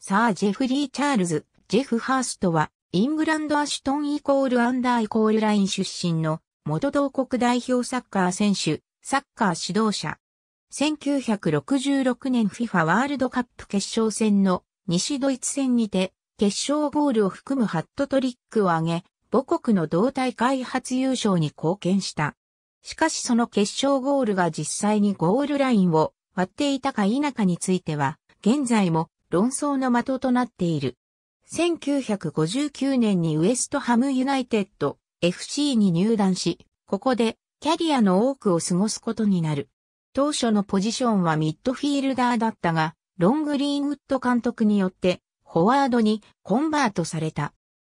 サー・ジェフリー・チャールズ、ジェフ・ハーストは、イングランド・アシュトンイコール・アンダーイコール・ライン出身の、元同国代表サッカー選手、サッカー指導者。1966年 FIFA ワールドカップ決勝戦の西ドイツ戦にて、決勝ゴールを含むハットトリックを挙げ、母国の同体開発優勝に貢献した。しかしその決勝ゴールが実際にゴールラインを割っていたか否かについては、現在も論争の的となっている。1959年にウエストハムユナイテッド FC に入団し、ここでキャリアの多くを過ごすことになる。当初のポジションはミッドフィールダーだったが、ロン・グリーンウッド監督によってフォワードにコンバートされた。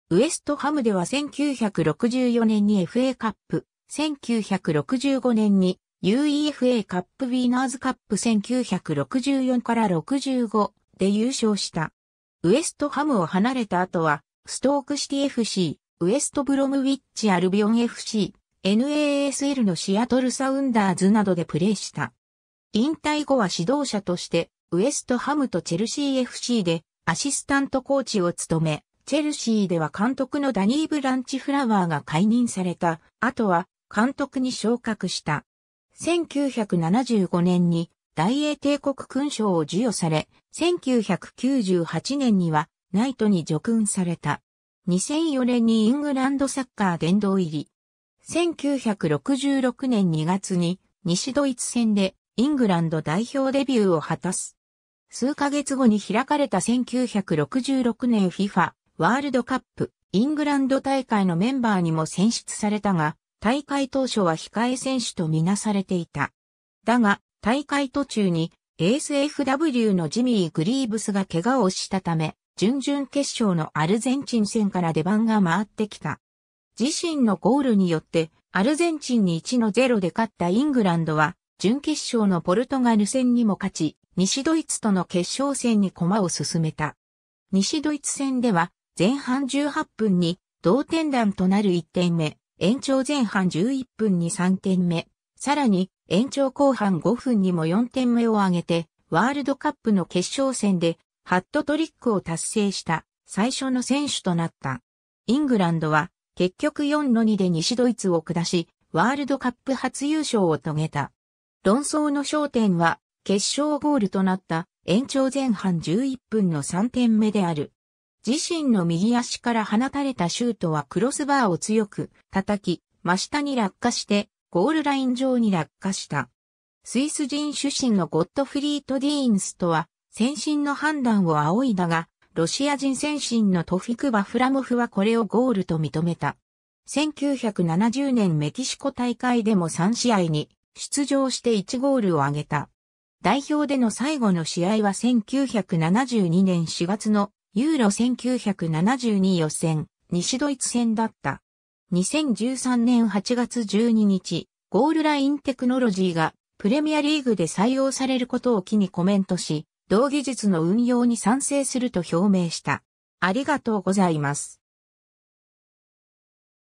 ウエストハムでは1964年に FA カップ、1965年に UEFA カップヴィーナーズカップ1964から65で優勝した。ウエストハムを離れた後は、ストークシティ FC、ウエストブロムウィッチアルビオン FC、NASL のシアトルサウンダーズなどでプレーした。引退後は指導者として、ウエストハムとチェルシー FC でアシスタントコーチを務め、チェルシーでは監督のダニー・ブランチ・フラワーが解任された後は監督に昇格した。1975年に大英帝国勲章を授与され、1998年にはナイトに叙勲された。2004年にイングランドサッカー殿堂入り。1966年2月に西ドイツ戦でイングランド代表デビューを果たす。数ヶ月後に開かれた1966年 FIFA ワールドカップイングランド大会のメンバーにも選出されたが、大会当初は控え選手とみなされていた。だが、大会途中に ASFW のジミー・グリーブスが怪我をしたため、準々決勝のアルゼンチン戦から出番が回ってきた。自身のゴールによって、アルゼンチンに1の0で勝ったイングランドは、準決勝のポルトガル戦にも勝ち、西ドイツとの決勝戦に駒を進めた。西ドイツ戦では、前半18分に同点弾となる1点目、延長前半11分に3点目、さらに延長後半5分にも4点目を挙げて、ワールドカップの決勝戦で、ハットトリックを達成した最初の選手となった。イングランドは結局4の2で西ドイツを下し、ワールドカップ初優勝を遂げた。論争の焦点は決勝ゴールとなった延長前半11分の3点目である。自身の右足から放たれたシュートはクロスバーを強く叩き、真下に落下してゴールライン上に落下した。スイス人出身のゴットフリート・ディーンスとは、先進の判断を仰いだが、ロシア人先進のトフィク・バフラモフはこれをゴールと認めた。1970年メキシコ大会でも3試合に出場して1ゴールを挙げた。代表での最後の試合は1972年4月のユーロ1972予選、西ドイツ戦だった。2013年8月12日、ゴールラインテクノロジーがプレミアリーグで採用されることを機にコメントし、同技術の運用に賛成すると表明した。ありがとうございます。